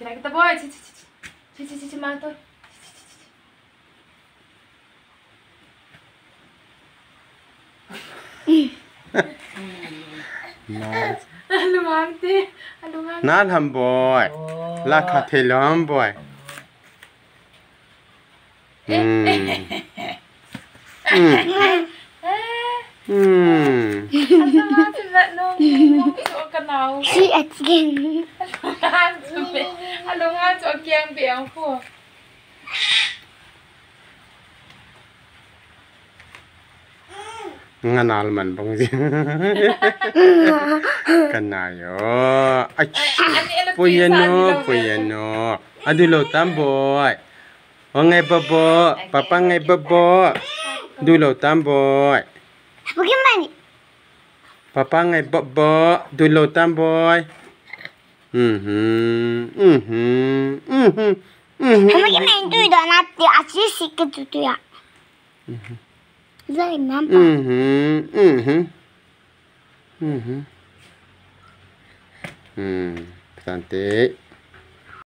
Can I get the board? Manto. Lumangte. Lumangte. Not hum boy. Oh. La catelo hum boy. Hmm. Hmm. Hmm. Ano natin na nung no, no, no, no, no, no, no, no, giang béo của ngân nào là mình bông gì cần nào yo bây giờ ông ngay bơ papa ngay bơ bơ đi lầu tam papa ngay bơ bơ đi lầu tam boy ừ, ừ Mhm. Mhm. Kan man ikke mene uten at det er ikke sikkert at du er. Zai mamba. Mhm. Mhm. Mhm. Hmm, cantik.